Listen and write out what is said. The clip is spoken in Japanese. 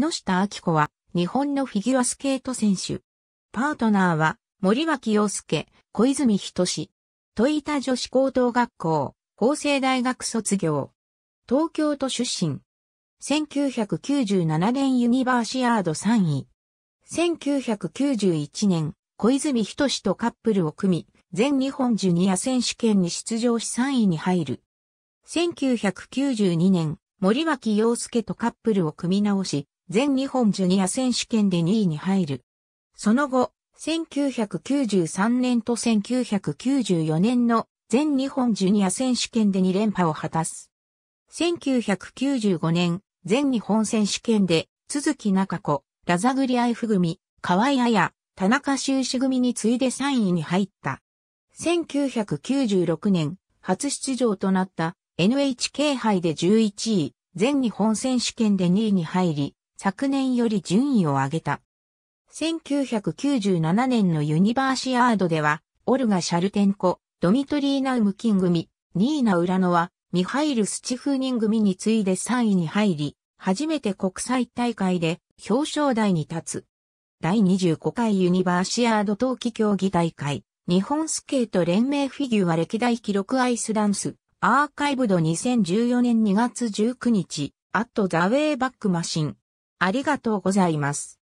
木下明子は日本のフィギュアスケート選手。パートナーは森脇洋介、小泉仁志。戸板女子高等学校、法政大学卒業。東京都出身。1997年ユニバーシアード3位。1991年、小泉仁志とカップルを組み、全日本ジュニア選手権に出場し3位に入る。1992年、森脇洋介とカップルを組み直し、全日本ジュニア選手権で2位に入る。その後、1993年と1994年の全日本ジュニア選手権で2連覇を果たす。1995年、全日本選手権で、鈴木中子、ラザグリアイフ組、河合彩、田中修士組に次いで3位に入った。1996年、初出場となった NHK 杯で11位、全日本選手権で2位に入り、昨年より順位を上げた。1997年のユニバーシアードでは、オルガ・シャルテンコ、ドミトリーナ・ウムキン組、ニーナ・ウラノワ、ミハイル・スチフーニン組に次いで3位に入り、初めて国際大会で表彰台に立つ。第25回ユニバーシアード冬季競技大会、日本スケート連盟フィギュア歴代記録アイスダンス、アーカイブド2014年2月19日、アットザウェイバックマシン。ありがとうございます。